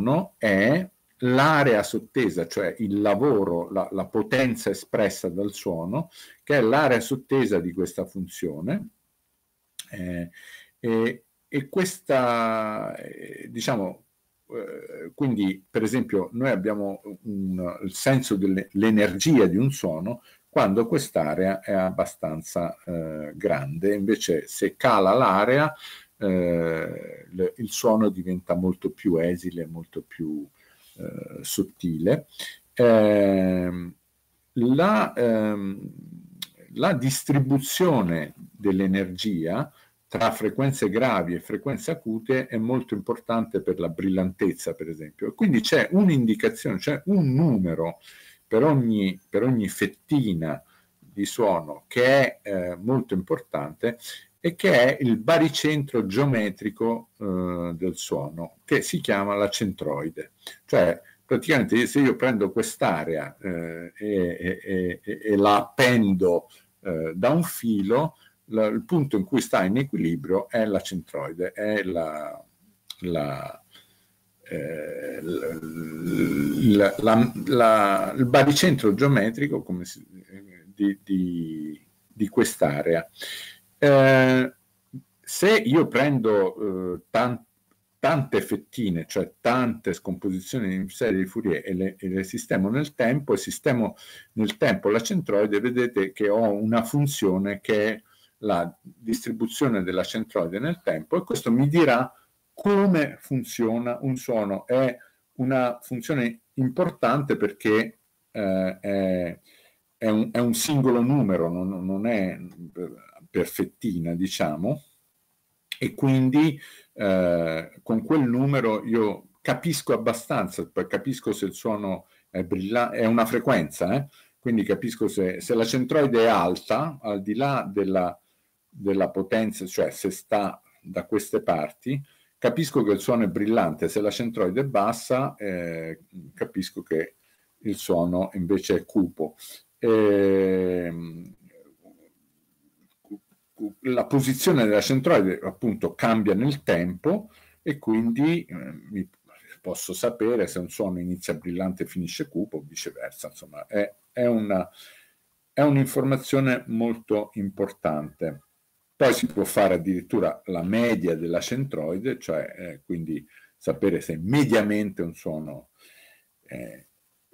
sono è l'area sottesa, cioè il lavoro, la, la, potenza espressa dal suono, che è l'area sottesa di questa funzione. Eh, e, e, questa, eh, diciamo, eh, quindi per esempio noi abbiamo un, il senso dell'energia di un suono quando quest'area è abbastanza eh, grande, invece se cala l'area eh, il suono diventa molto più esile, molto più eh, sottile. Eh, la, ehm, la, distribuzione dell'energia tra frequenze gravi e frequenze acute è molto importante per la brillantezza, per esempio. Quindi c'è un'indicazione, c'è un numero per ogni, per ogni fettina di suono che è eh, molto importante e che è il baricentro geometrico eh, del suono, che si chiama la centroide. Cioè, praticamente se io prendo quest'area eh, e, e, e, e, la appendo eh, da un filo, la, il punto in cui sta in equilibrio è la centroide, è la, la, eh, il baricentro geometrico si, di, di, di quest'area. Eh, se io prendo eh, tan- tante fettine, cioè tante scomposizioni in serie di Fourier e le, e le sistemo nel tempo, e sistemo nel tempo la centroide, vedete che ho una funzione che è la distribuzione della centroide nel tempo e questo mi dirà come funziona un suono. È una funzione importante perché eh, è, è, un, è, un, singolo numero, non, non è perfettina, diciamo, e quindi eh, con quel numero io capisco abbastanza, capisco se il suono è brillante, è una frequenza, eh? quindi capisco se, se, la centroide è alta, al di là della, della, potenza, cioè se sta da queste parti, capisco che il suono è brillante, se la centroide è bassa eh, capisco che il suono invece è cupo. E, ehm, la posizione della centrale appunto cambia nel tempo e quindi eh, posso sapere se un suono inizia brillante e finisce cupo o viceversa, insomma è, è, una, è un'informazione molto importante. Poi si può fare addirittura la media della centroide, cioè eh, quindi sapere se mediamente un suono eh,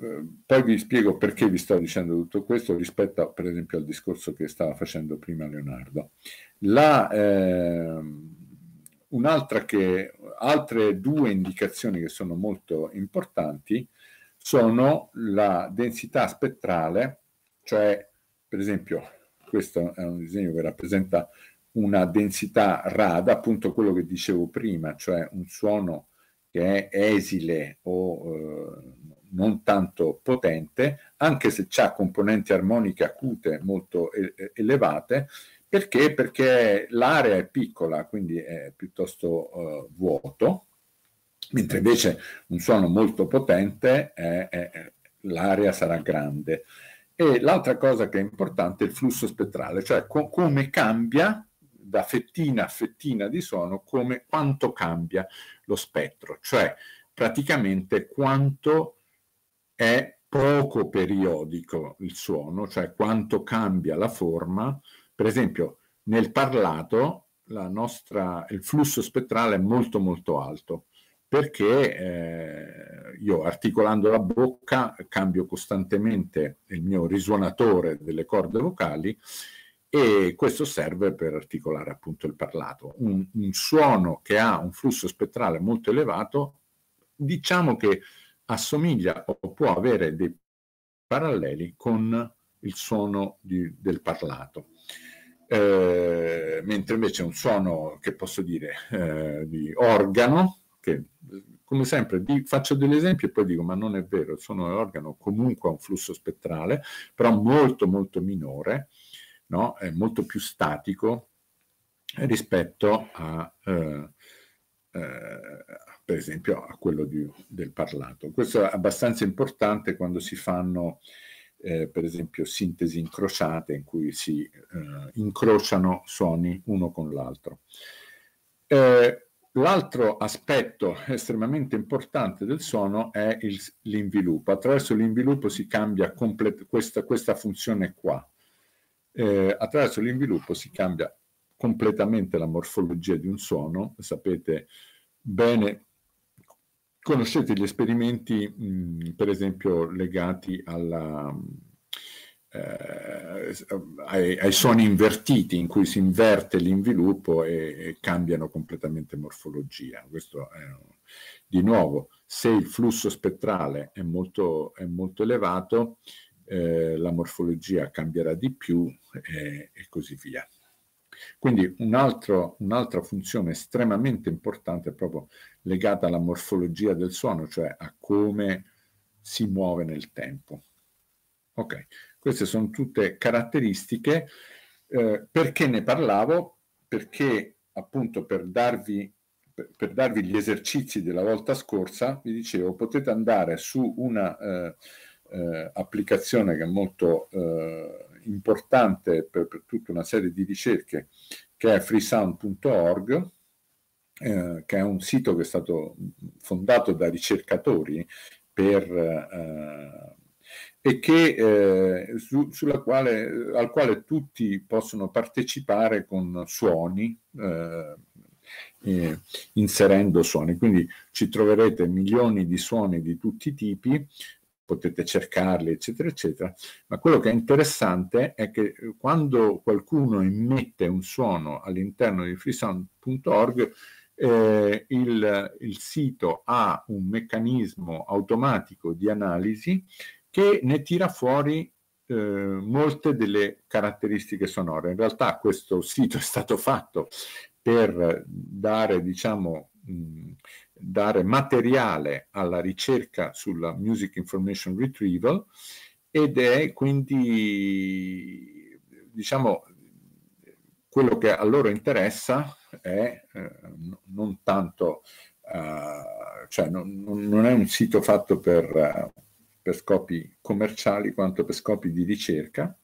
eh, poi vi spiego perché vi sto dicendo tutto questo rispetto a, per esempio al discorso che stava facendo prima Leonardo. La, eh, un'altra che, altre due indicazioni che sono molto importanti sono la densità spettrale, cioè per esempio questo è un disegno che rappresenta una densità rada, appunto quello che dicevo prima, cioè un suono che è esile o... Eh, non tanto potente, anche se ha componenti armoniche acute molto elevate, perché? Perché l'area è piccola, quindi è piuttosto eh, vuoto, mentre invece un suono molto potente è, è, l'area sarà grande. E l'altra cosa che è importante è il flusso spettrale, cioè co- come cambia da fettina a fettina di suono, come, quanto cambia lo spettro, cioè praticamente quanto è poco periodico il suono, cioè quanto cambia la forma. Per esempio, nel parlato nostra, il flusso spettrale è molto molto alto perché eh, io articolando la bocca cambio costantemente il mio risuonatore delle corde vocali e questo serve per articolare appunto il parlato. Un, un suono che ha un flusso spettrale molto elevato, diciamo che assomiglia o può avere dei paralleli con il suono di, del parlato. Eh, mentre invece un suono che posso dire eh, di organo, che come sempre di, faccio degli esempi e poi dico ma non è vero, il suono dell'organo comunque ha un flusso spettrale, però molto molto minore, no? è molto più statico rispetto a, eh, eh, per esempio a quello di, del parlato. Questo è abbastanza importante quando si fanno eh, per esempio sintesi incrociate in cui si eh, incrociano suoni uno con l'altro. Eh, l'altro aspetto estremamente importante del suono è il, l'inviluppo. Attraverso l'inviluppo si cambia complet- questa, questa, funzione qua. Eh, attraverso l'inviluppo si cambia completamente la morfologia di un suono, sapete bene, conoscete gli esperimenti mh, mm, per esempio legati alla, eh, ai, ai, suoni invertiti in cui si inverte l'inviluppo e, e cambiano completamente morfologia. Questo è, di nuovo, se il flusso spettrale è molto, è molto elevato, eh, la morfologia cambierà di più eh, e così via. Quindi un altro, un'altra funzione estremamente importante è proprio legata alla morfologia del suono, cioè a come si muove nel tempo. Ok, queste sono tutte caratteristiche. Eh, perché ne parlavo? Perché appunto per darvi, per, per darvi, gli esercizi della volta scorsa, vi dicevo, potete andare su una eh, eh, applicazione che è molto eh, importante per, per, tutta una serie di ricerche che è freesound.org, eh, che è un sito che è stato fondato da ricercatori per, eh, e che, eh, su, quale, al quale tutti possono partecipare con suoni. Eh, inserendo suoni. Quindi ci troverete milioni di suoni di tutti i tipi potete cercarli, eccetera, eccetera. Ma quello che è interessante è che eh, quando qualcuno immette un suono all'interno di freesound.org, eh, il, il sito ha un meccanismo automatico di analisi che ne tira fuori eh, molte delle caratteristiche sonore. In realtà questo sito è stato fatto per dare, diciamo, mh, dare materiale alla ricerca sulla Music Information Retrieval ed è quindi, diciamo, quello che a loro interessa è eh, non tanto, eh, cioè non, non, è un sito fatto per, per, scopi commerciali quanto per scopi di ricerca.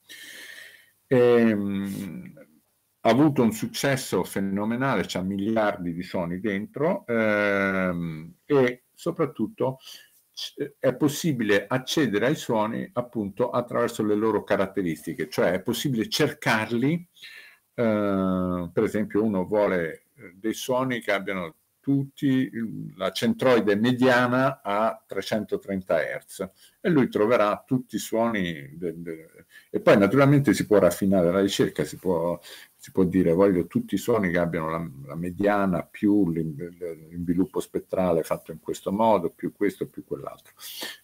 E, ehm, ha avuto un successo fenomenale, c'ha miliardi di suoni dentro ehm, e soprattutto eh, è possibile accedere ai suoni appunto attraverso le loro caratteristiche, cioè è possibile cercarli, eh, per esempio uno vuole eh, dei suoni che abbiano tutti la centroide mediana a 330 Hz e lui troverà tutti i suoni de, de, e poi naturalmente si può raffinare la ricerca, si può si può dire voglio tutti i suoni che abbiano la, la mediana più l'inviluppo spettrale fatto in questo modo, più questo, più quell'altro.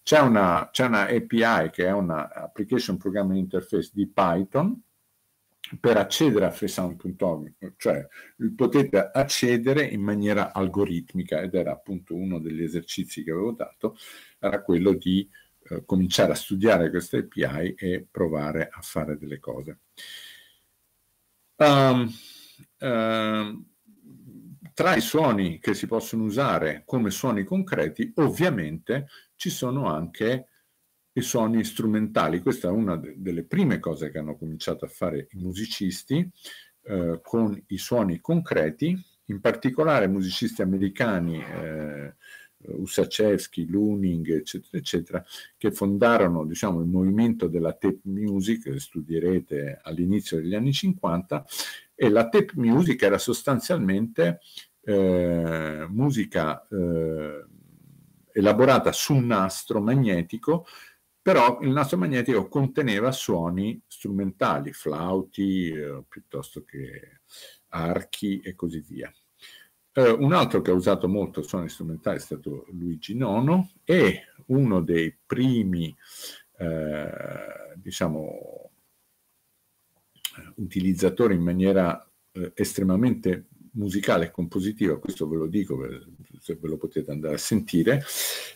C'è una, c'è una API che è una Application Programming Interface di Python per accedere a freesound.org, cioè potete accedere in maniera algoritmica ed era appunto uno degli esercizi che avevo dato, era quello di eh, cominciare a studiare questa API e provare a fare delle cose. Um, uh, tra i suoni che si possono usare come suoni concreti, ovviamente ci sono anche i suoni strumentali. Questa è una de delle prime cose che hanno cominciato a fare i musicisti eh, con i suoni concreti, in particolare musicisti americani eh, Usacevski, Luning, eccetera, eccetera, che fondarono diciamo, il movimento della tape music, che studierete all'inizio degli anni 50, e la tape music era sostanzialmente eh, musica eh, elaborata su un nastro magnetico, però il nastro magnetico conteneva suoni strumentali, flauti eh, piuttosto che archi e così via. Eh, un altro che ha usato molto suono strumentale è stato Luigi Nono e uno dei primi, eh, diciamo, eh, utilizzatori in maniera eh, estremamente musicale e compositiva, questo ve lo dico se ve lo potete andare a sentire,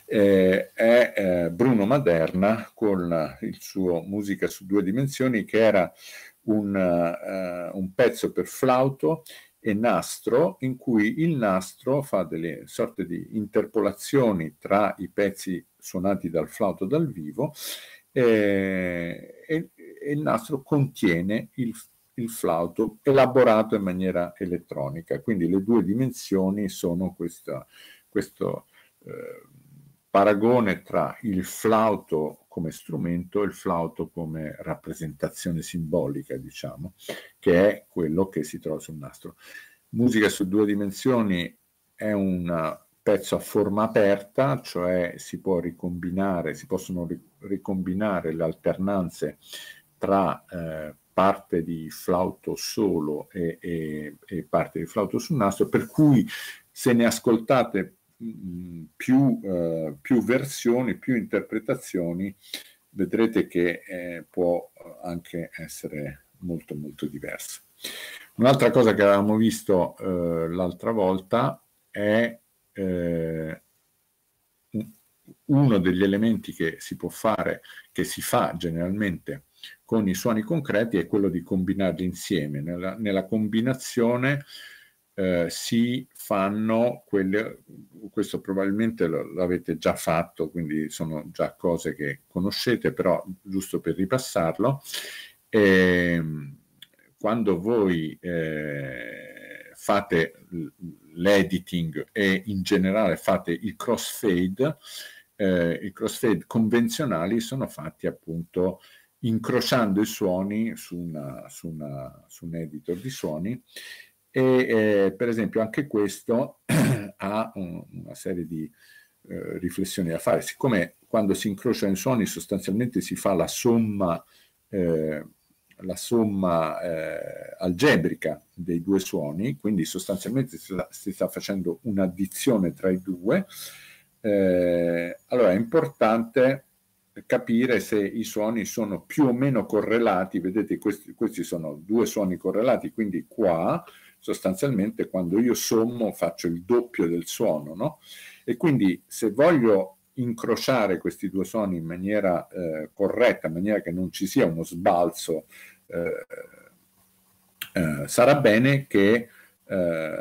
eh, è eh, Bruno Maderna con il suo Musica su due dimensioni che era un, uh, un pezzo per flauto e nastro in cui il nastro fa delle sorte di interpolazioni tra i pezzi suonati dal flauto dal vivo eh, e, e, il nastro contiene il, il flauto elaborato in maniera elettronica. Quindi le due dimensioni sono questa, questo eh, paragone tra il flauto come strumento e il flauto come rappresentazione simbolica, diciamo, che è quello che si trova sul nastro. Musica su due dimensioni è un pezzo a forma aperta, cioè si può ricombinare, si possono ricombinare le alternanze tra eh, parte di flauto solo e, e, e parte di flauto sul nastro, per cui se ne ascoltate Mm, più, eh, più, versioni, più interpretazioni, vedrete che eh, può eh, anche essere molto molto diversa. Un'altra cosa che avevamo visto eh, l'altra volta è eh, uno degli elementi che si può fare, che si fa generalmente con i suoni concreti, è quello di combinarli insieme. Nella, nella combinazione eh, si fanno quelle, questo probabilmente l'avete già fatto, quindi sono già cose che conoscete, però giusto per ripassarlo, eh, quando voi eh, fate l'editing e in generale fate il crossfade, eh, i crossfade convenzionali sono fatti appunto incrociando i suoni su, una, su, una, su un editor di suoni e eh, per esempio anche questo ha un, una serie di eh, riflessioni da fare. Siccome quando si incrociano i suoni sostanzialmente si fa la somma, eh, la somma eh, algebrica dei due suoni, quindi sostanzialmente si sta, si sta facendo un'addizione tra i due, eh, allora è importante capire se i suoni sono più o meno correlati, vedete questi, questi sono due suoni correlati, quindi qua sostanzialmente quando io sommo faccio il doppio del suono, no? E quindi se voglio incrociare questi due suoni in maniera eh, corretta, in maniera che non ci sia uno sbalzo, eh, eh, sarà bene che eh,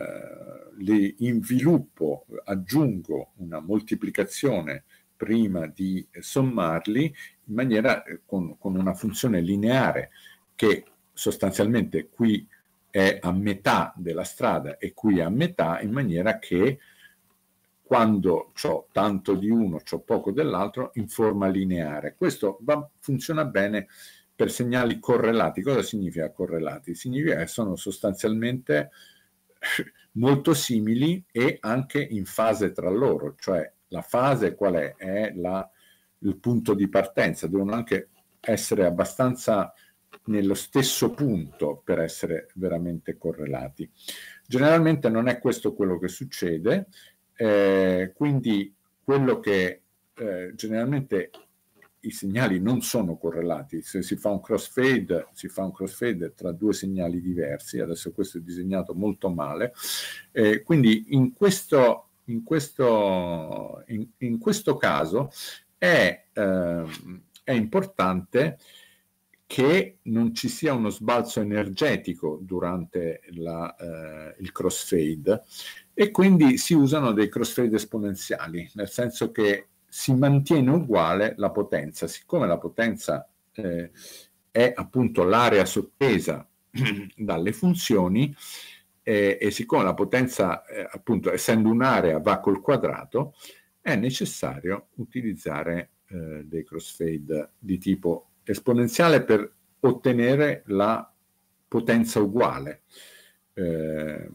li inviluppo, aggiungo una moltiplicazione prima di sommarli in maniera eh, con, con una funzione lineare che sostanzialmente qui è a metà della strada e qui a metà in maniera che quando ho tanto di uno, ho poco dell'altro, in forma lineare. Questo va, funziona bene per segnali correlati. Cosa significa correlati? Significa che sono sostanzialmente molto simili e anche in fase tra loro, cioè la fase qual è? È la, il punto di partenza, devono anche essere abbastanza nello stesso punto per essere veramente correlati. Generalmente non è questo quello che succede, eh, quindi quello che eh, generalmente i segnali non sono correlati, se si fa un crossfade, si fa un crossfade tra due segnali diversi, adesso questo è disegnato molto male, eh, quindi in questo, in questo, in, in questo caso è, eh, è importante che non ci sia uno sbalzo energetico durante la, eh, il crossfade e quindi si usano dei crossfade esponenziali, nel senso che si mantiene uguale la potenza, siccome la potenza eh, è appunto l'area sottesa dalle funzioni eh, e siccome la potenza eh, appunto essendo un'area va col quadrato, è necessario utilizzare eh, dei crossfade di tipo esponenziale per ottenere la potenza uguale. Eh,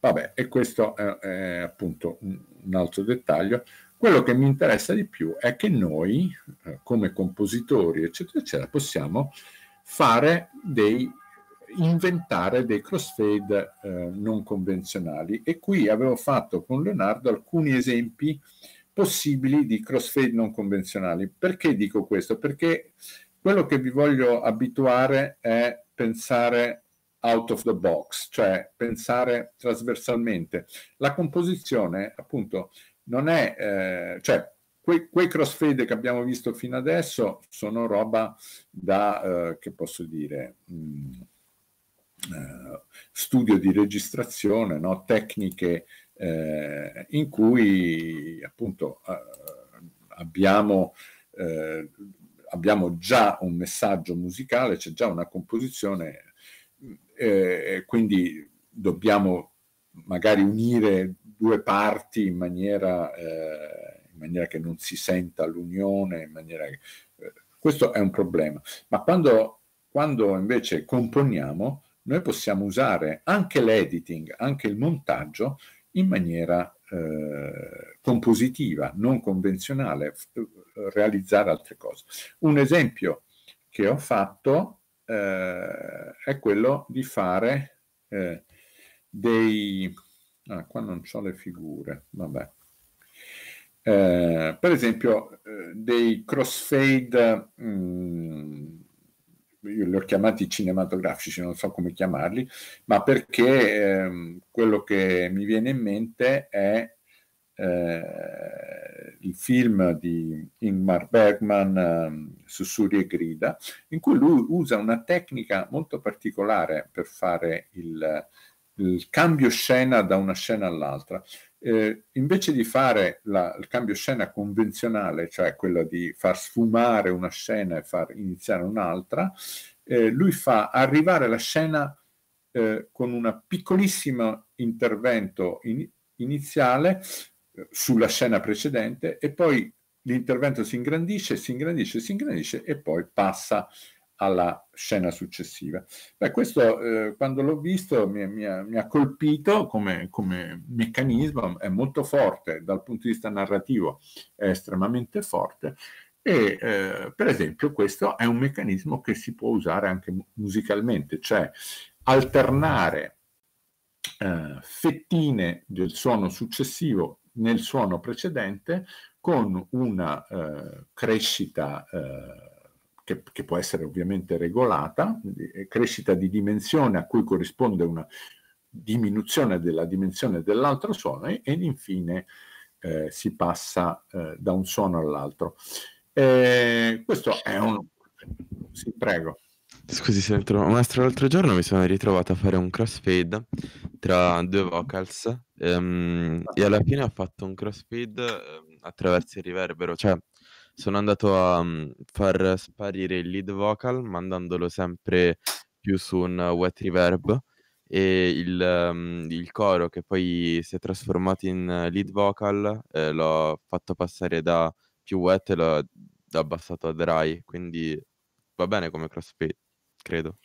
vabbè, e questo è, è appunto un, un, altro dettaglio. Quello che mi interessa di più è che noi, eh, come compositori, eccetera, eccetera, possiamo fare dei inventare dei crossfade eh, non convenzionali e qui avevo fatto con Leonardo alcuni esempi possibili di crossfade non convenzionali. Perché dico questo? Perché quello che vi voglio abituare è pensare out of the box, cioè pensare trasversalmente. La composizione, appunto, non è, eh, cioè quei, quei crossfade che abbiamo visto fino adesso sono roba da, eh, che posso dire, mh, mm, eh, studio di registrazione, no? tecniche eh, in cui appunto eh, abbiamo, eh, abbiamo, già un messaggio musicale, c'è già una composizione, eh, quindi dobbiamo magari unire due parti in maniera, in maniera che non si senta l'unione, in maniera che, questo è un problema. Ma quando, quando, invece componiamo, noi possiamo usare anche l'editing, anche il montaggio in maniera eh, compositiva, non convenzionale, eh, realizzare altre cose. Un esempio che ho fatto eh, è quello di fare eh, dei... Ah, qua non ho le figure, vabbè. Eh, per esempio eh, dei crossfade mh, mm, io li ho chiamati cinematografici, non so come chiamarli, ma perché ehm, quello che mi viene in mente è eh, il film di Ingmar Bergman, eh, Sussurri e grida, in cui lui usa una tecnica molto particolare per fare il, il cambio scena da una scena all'altra eh, invece di fare la, il cambio scena convenzionale, cioè quello di far sfumare una scena e far iniziare un'altra, eh, lui fa arrivare la scena eh, con un piccolissimo intervento in, iniziale eh, sulla scena precedente e poi l'intervento si ingrandisce, si ingrandisce, si ingrandisce e poi passa alla scena successiva. Beh, questo eh, quando l'ho visto mi, mi, ha, mi ha, colpito come, come, meccanismo, è molto forte dal punto di vista narrativo, è estremamente forte e eh, per esempio questo è un meccanismo che si può usare anche musicalmente, cioè alternare eh, fettine del suono successivo nel suono precedente con una eh, crescita eh, che, che può essere ovviamente regolata, eh, crescita di dimensione a cui corrisponde una diminuzione della dimensione dell'altro suono e, ed infine eh, si passa eh, da un suono all'altro. Eh, questo è un... Sì, prego. Scusi se trovo. Maestro, l'altro giorno mi sono ritrovato a fare un crossfade tra due vocals ehm, e alla fine ho fatto un crossfade ehm, attraverso il riverbero, cioè sono andato a um, far sparire il lead vocal mandandolo sempre più su un wet reverb e il, um, il coro che poi si è trasformato in lead vocal eh, l'ho fatto passare da più wet e l'ho abbassato a dry, quindi va bene come crossfade credo.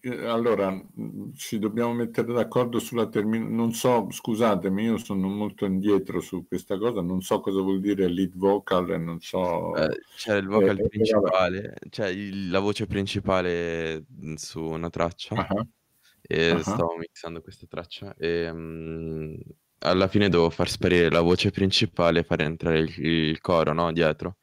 Eh, allora, mm, ci dobbiamo mettere d'accordo sulla terminologia. Non so, scusatemi, io sono molto indietro su questa cosa, non so cosa vuol dire lead vocal, non so... Eh, c'è cioè, il vocal eh, eh principale, cioè la voce principale mm, su una traccia, Ah, e ah, stavo mixando questa traccia, e mm, alla fine devo far sparire la voce principale e far entrare il, il coro, no, dietro.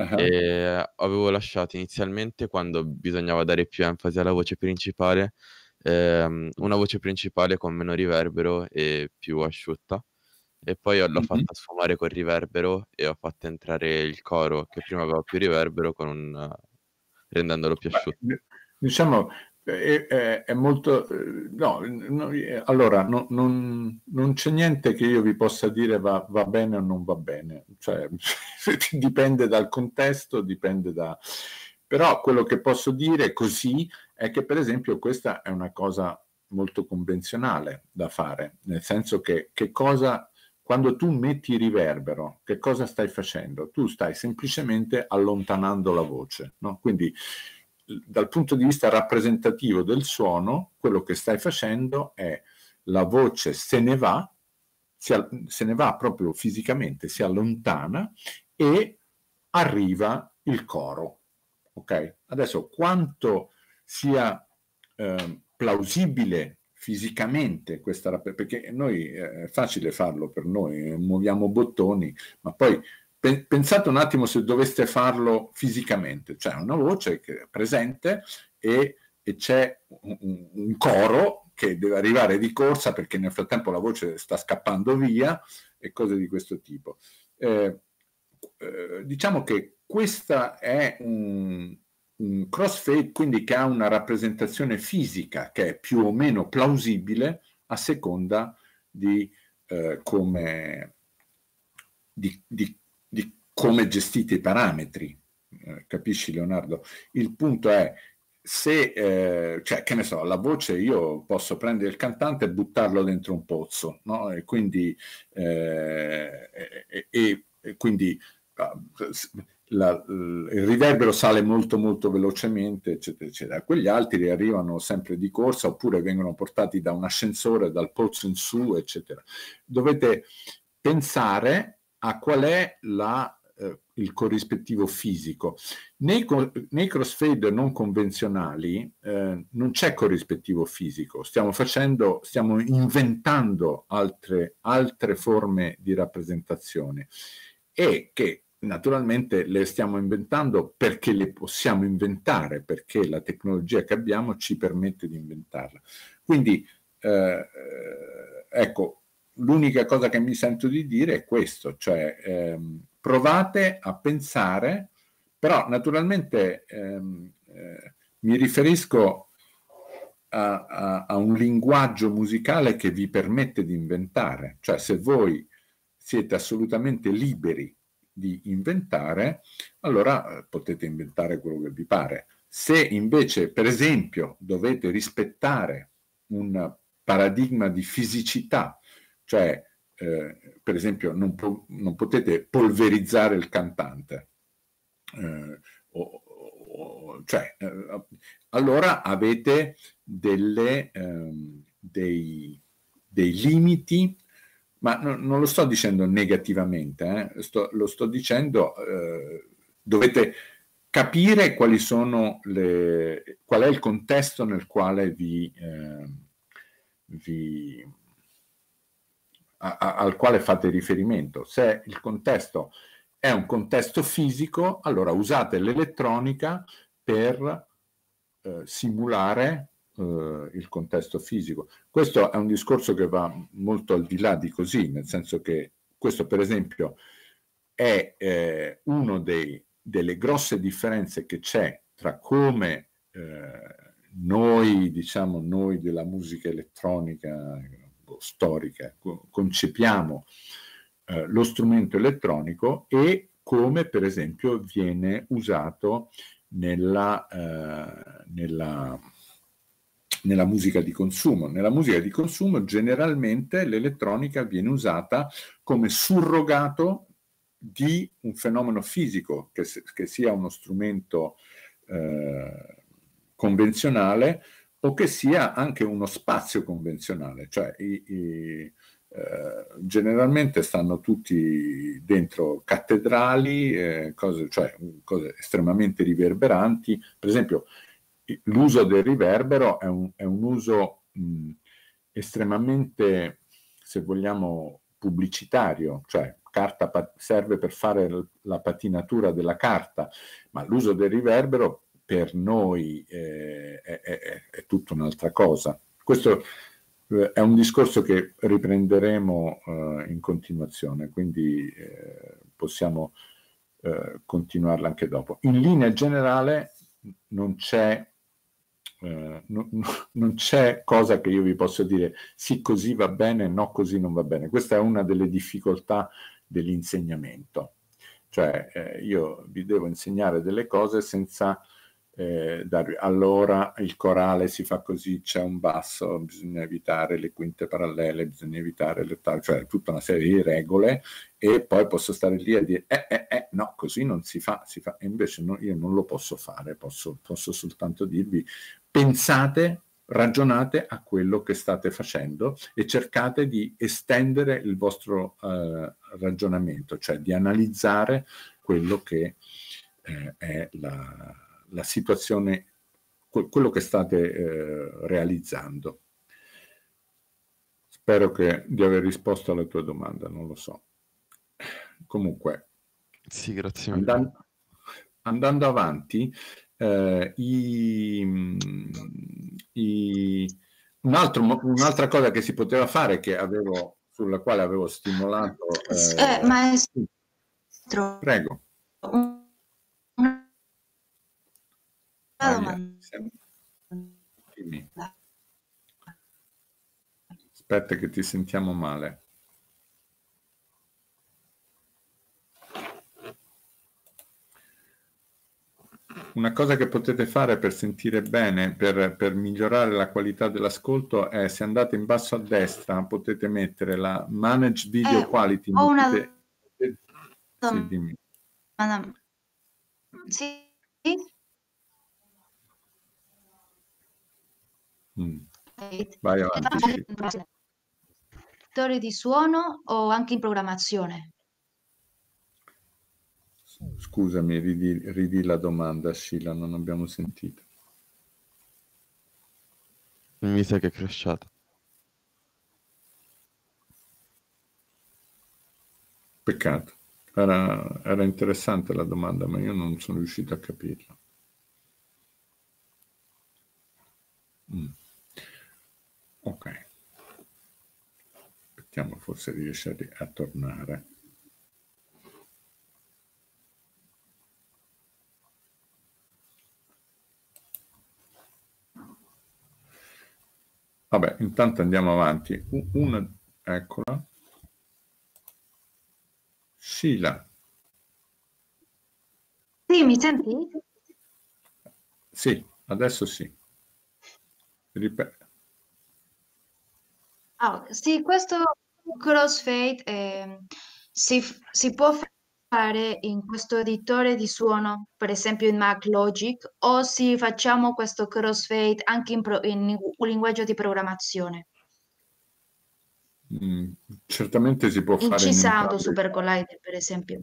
Ah-ah. e avevo lasciato inizialmente quando bisognava dare più enfasi alla voce principale, ehm, una voce principale con meno riverbero e più asciutta e poi ho- l'ho Mhm. fatta sfumare col riverbero e ho fatto entrare il coro che prima aveva più riverbero con un rendendolo più asciutto. d diciamo è, è molto... No, no allora, no, non, non, c'è niente che io vi possa dire va, va bene o non va bene, cioè, dipende dal contesto, dipende da... Però quello che posso dire così è che, per esempio, questa è una cosa molto convenzionale da fare, nel senso che, che cosa, quando tu metti riverbero, che cosa stai facendo? Tu stai semplicemente allontanando la voce, no? Quindi dal punto di vista rappresentativo del suono, quello che stai facendo è la voce se ne va, se ne va proprio fisicamente, si allontana e arriva il coro. Ok? Adesso quanto sia eh, plausibile fisicamente questa rappresentazione, perché noi eh, è facile farlo per noi, eh, muoviamo bottoni, ma poi pensate un attimo se doveste farlo fisicamente, cioè una voce che è presente e, e c'è un, un, coro che deve arrivare di corsa perché nel frattempo la voce sta scappando via e cose di questo tipo. Eh, eh, diciamo che questa è un, un crossfade, quindi che ha una rappresentazione fisica che è più o meno plausibile a seconda di eh, come di, di, come gestite i parametri. Eh, capisci Leonardo? Il punto è se, eh, cioè, che ne so, la voce io posso prendere il cantante e buttarlo dentro un pozzo, no? E quindi, eh, e, e, e quindi ah, la, il riverbero sale molto molto velocemente, eccetera, eccetera. Quegli altri arrivano sempre di corsa oppure vengono portati da un ascensore, dal pozzo in su, eccetera. Dovete pensare a qual è la eh, il corrispettivo fisico. Nei, nei crossfade non convenzionali eh, non c'è corrispettivo fisico, stiamo, facendo, stiamo inventando altre, altre forme di rappresentazione e che naturalmente le stiamo inventando perché le possiamo inventare, perché la tecnologia che abbiamo ci permette di inventarla. Quindi, eh, eh ecco, l'unica cosa che mi sento di dire è questo, cioè ehm, provate a pensare, però naturalmente ehm, eh, mi riferisco a, a, a, un linguaggio musicale che vi permette di inventare, cioè se voi siete assolutamente liberi di inventare, allora eh, potete inventare quello che vi pare. Se invece, per esempio, dovete rispettare un paradigma di fisicità, cioè eh, per esempio non, po- non, potete polverizzare il cantante. Eh, o, o, cioè, eh, allora avete delle, ehm, dei, dei, limiti, ma no, non lo sto dicendo negativamente, eh, sto, lo sto dicendo, eh, dovete capire quali sono le, qual è il contesto nel quale vi, ehm, vi a, a, al quale fate riferimento. Se il contesto è un contesto fisico, allora usate l'elettronica per eh, simulare eh, il contesto fisico. Questo è un discorso che va molto al di là di così, nel senso che questo per esempio è eh, una delle grosse differenze che c'è tra come eh, noi, diciamo noi della musica elettronica, storica. Concepiamo eh, lo strumento elettronico e come per esempio viene usato nella, eh, nella, nella musica di consumo. Nella musica di consumo generalmente l'elettronica viene usata come surrogato di un fenomeno fisico, che, che sia uno strumento eh, convenzionale, o che sia anche uno spazio convenzionale, cioè i, i, eh, generalmente stanno tutti dentro cattedrali, eh, cose, cioè, mm, cose, estremamente riverberanti, per esempio l'uso del riverbero è un, è un uso mh, mm, estremamente, se vogliamo, pubblicitario, cioè carta serve per fare la patinatura della carta, ma l'uso del riverbero per noi eh, è, è, è tutta un'altra cosa. Questo eh, è un discorso che riprenderemo eh, in continuazione, quindi eh, possiamo eh, continuarla anche dopo. In linea generale non c'è, eh, no, non c'è cosa che io vi possa dire sì così va bene, no così non va bene. Questa è una delle difficoltà dell'insegnamento. Cioè io vi devo insegnare delle cose senza eh, Dario. Allora il corale si fa così, c'è un basso, bisogna evitare le quinte parallele, bisogna evitare le tali, cioè tutta una serie di regole e poi posso stare lì a dire eh, eh, eh, no, così non si fa, si fa. E invece no, io non lo posso fare, posso, posso soltanto dirvi pensate ragionate a quello che state facendo e cercate di estendere il vostro eh, ragionamento, cioè di analizzare quello che eh, è la, la situazione, quello che state eh, realizzando. Spero che, di aver risposto alla tua domanda, non lo so. Comunque, sì, grazie andando, andando avanti, eh, i, i, un'altra cosa che si poteva fare, che avevo, sulla quale avevo stimolato... Eh, eh, maestro, prego. Un sempre... Aspetta che ti sentiamo male. Una cosa che potete fare per sentire bene, per, per migliorare la qualità dell'ascolto, è se andate in basso a destra potete mettere la Manage Video eh, Quality. Ho una... Sì, dimmi. Sì? Mm. Vai avanti. Sì. di suono o anche in programmazione? Scusami, ridi, ridi la domanda, Sheila, non abbiamo sentito. Mi sa che è crashata. Peccato. Era, era, interessante la domanda, ma io non sono riuscito a capirla. Mm ok aspettiamo forse riesce a tornare Vabbè, intanto andiamo avanti. Una, eccola. Sila. Sì, mi senti? Sì, adesso sì. Ripeto. Ah, sì, questo CrossFade eh, si, si può fare in questo editore di suono, per esempio in Mac Logic, o se facciamo questo crossfade anche in, pro, in un linguaggio di programmazione. Mm, certamente si può in fare C-Sound in entrambi. Super Collider, per esempio.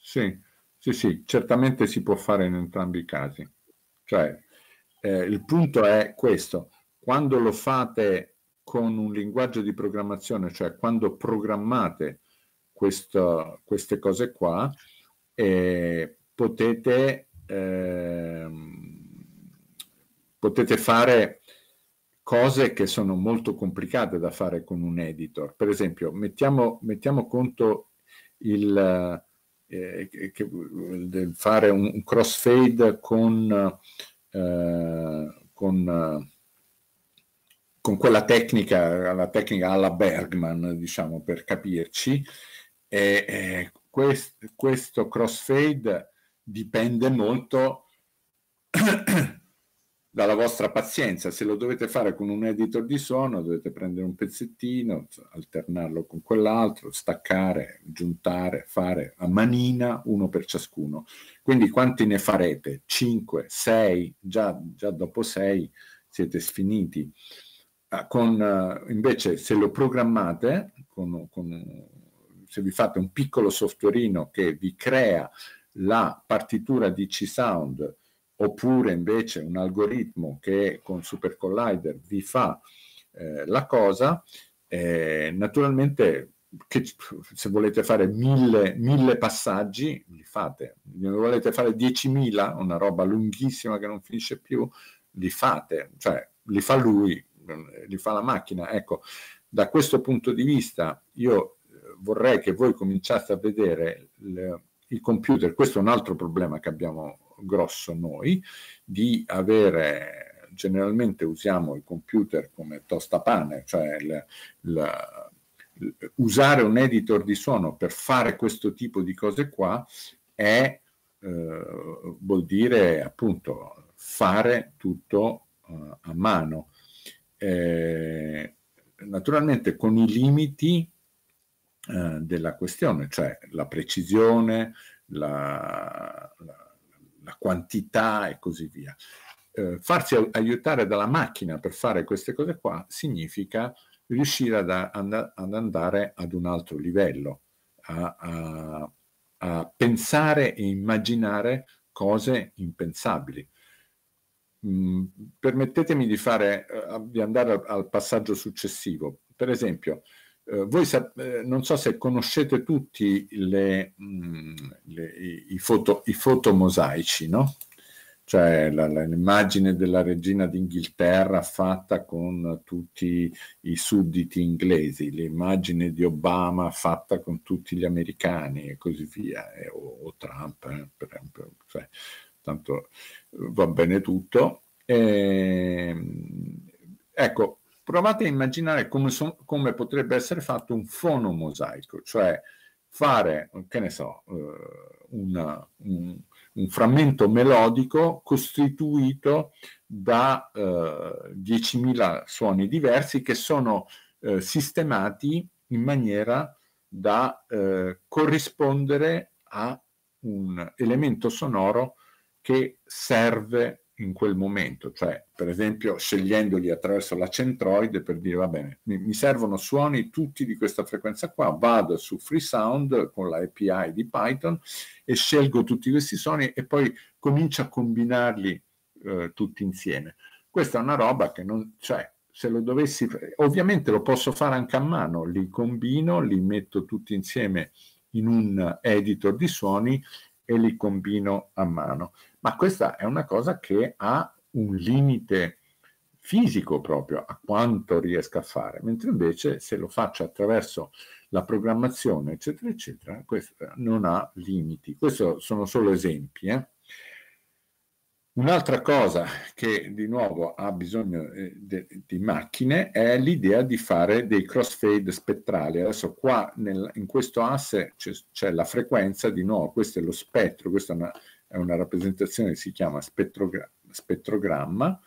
Sì, sì, sì, certamente si può fare in entrambi i casi. Cioè, eh, il punto è questo, quando lo fate con un linguaggio di programmazione, cioè quando programmate questo, queste cose qua, eh, potete, eh, potete fare cose che sono molto complicate da fare con un editor. Per esempio, mettiamo, mettiamo conto il eh, che, fare un, crossfade con, eh, con con quella tecnica, la tecnica alla Bergman, diciamo per capirci, e, e quest, questo crossfade dipende molto dalla vostra pazienza. Se lo dovete fare con un editor di suono, dovete prendere un pezzettino, alternarlo con quell'altro, staccare, giuntare, fare a manina uno per ciascuno. Quindi quanti ne farete? 5, 6, già, già dopo 6 siete sfiniti. Ah, con, eh, invece se lo programmate, con, con, se vi fate un piccolo softwareino che vi crea la partitura di C-Sound oppure invece un algoritmo che con Super Collider vi fa eh, la cosa, eh, naturalmente che, se volete fare mille, mille passaggi, li fate, se volete fare 10.000, una roba lunghissima che non finisce più, li fate, cioè li fa lui, li fa la macchina. Ecco, da questo punto di vista io eh, vorrei che voi cominciaste a vedere il, il computer, questo è un altro problema che abbiamo grosso noi, di avere generalmente usiamo il computer come tostapane, cioè il, il, il, usare un editor di suono per fare questo tipo di cose qua è, eh, vuol dire appunto fare tutto eh, a mano eh, naturalmente con i limiti eh, della questione, cioè la precisione, la, la, la quantità e così via. Eh, farsi aiutare dalla macchina per fare queste cose qua significa riuscire ad, and- ad andare ad un altro livello, a, a, a pensare e immaginare cose impensabili. Mm, permettetemi di, fare, eh, di andare al, passaggio successivo. Per esempio, eh, voi sap- eh, non so se conoscete tutti le, mm, le, i, foto, i, fotomosaici, no? cioè la, la, l'immagine della regina d'Inghilterra fatta con tutti i sudditi inglesi, l'immagine di Obama fatta con tutti gli americani e così via, eh, o, o, Trump, eh, per, esempio. cioè, tanto eh, va bene tutto. E, ehm, ecco, provate a immaginare come, so, come, potrebbe essere fatto un fonomosaico, cioè fare, che ne so, eh, una, un, un, frammento melodico costituito da eh, 10.000 suoni diversi che sono eh, sistemati in maniera da eh, corrispondere a un elemento sonoro che serve in quel momento, cioè per esempio scegliendoli attraverso la centroide per dire va bene, mi servono suoni tutti di questa frequenza qua, vado su FreeSound con la API di Python e scelgo tutti questi suoni e poi comincio a combinarli eh, tutti insieme. Questa è una roba che non c'è, cioè, se lo dovessi, ovviamente lo posso fare anche a mano, li combino, li metto tutti insieme in un editor di suoni e li combino a mano ma questa è una cosa che ha un limite fisico proprio a quanto riesca a fare, mentre invece se lo faccio attraverso la programmazione, eccetera, eccetera, questo non ha limiti. Questi sono solo esempi. Eh? Un'altra cosa che di nuovo ha bisogno eh, de, di macchine è l'idea di fare dei crossfade spettrali. Adesso qua nel, in questo asse c'è, c'è la frequenza, di nuovo questo è lo spettro, questa è una è una rappresentazione che si chiama spettrogra- spettrogramma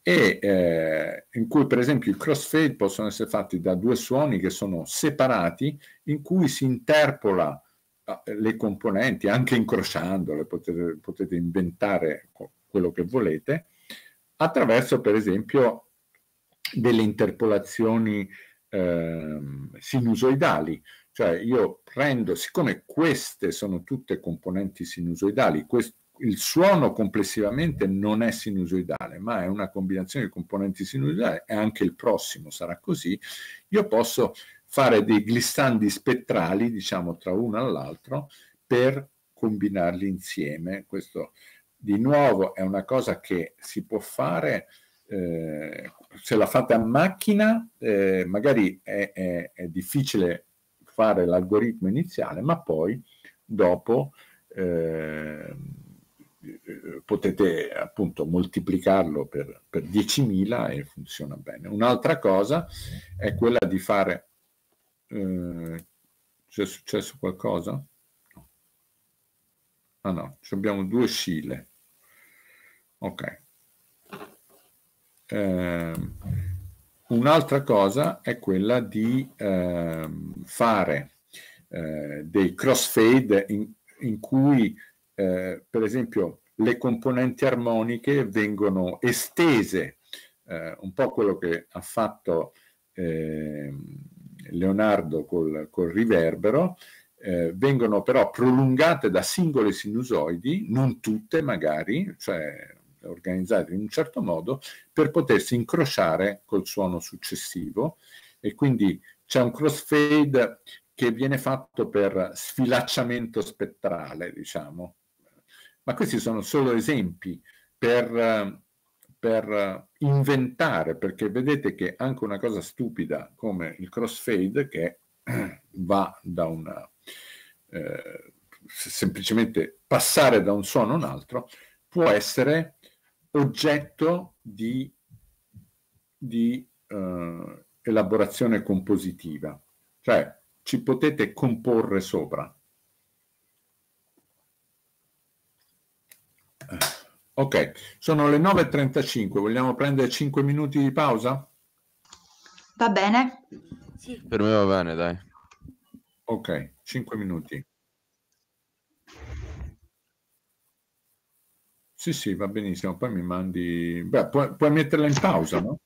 e eh, in cui per esempio i crossfade possono essere fatti da due suoni che sono separati in cui si interpola eh, le componenti anche incrociandole potete, potete inventare quello che volete attraverso per esempio delle interpolazioni eh, sinusoidali cioè io prendo, siccome queste sono tutte componenti sinusoidali, quest, il suono complessivamente non è sinusoidale, ma è una combinazione di componenti sinusoidali e anche il prossimo sarà così, io posso fare dei glissandi spettrali, diciamo, tra uno all'altro per combinarli insieme. Questo di nuovo è una cosa che si può fare eh, se la fate a macchina, eh, magari è, è, è difficile fare l'algoritmo iniziale, ma poi dopo eh, potete appunto moltiplicarlo per, per 10.000 e funziona bene. Un'altra cosa è quella di fare... Eh, c'è successo qualcosa? Ah no, abbiamo due scile. Ok. Eh, Un'altra cosa è quella di eh, fare eh, dei crossfade in, in cui, eh, per esempio, le componenti armoniche vengono estese, eh, un po' quello che ha fatto ehm, Leonardo col, col riverbero, eh, vengono però prolungate da singole sinusoidi, non tutte magari, cioè organizzati in un certo modo per potersi incrociare col suono successivo e quindi c'è un crossfade che viene fatto per sfilacciamento spettrale, diciamo. Ma questi sono solo esempi per, per inventare, perché vedete che anche una cosa stupida come il crossfade che va da una... Eh, semplicemente passare da un suono a un altro può essere oggetto di, di eh, elaborazione compositiva, cioè ci potete comporre sopra. Eh, ok, sono le 9.35, vogliamo prendere 5 minuti di pausa? Va bene. Sì. Per me va bene, dai. Ok, 5 minuti. Sì, sì, va benissimo. Poi mi mandi... Beh, puoi, puoi metterla in pausa, no?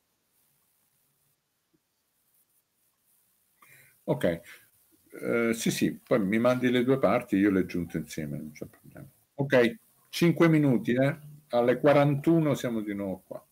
Ok. Uh, sì, sì, poi mi mandi le due parti, io le aggiunto insieme, non c'è problema. Ok, 5 minuti, eh? alle 41 siamo di nuovo qua.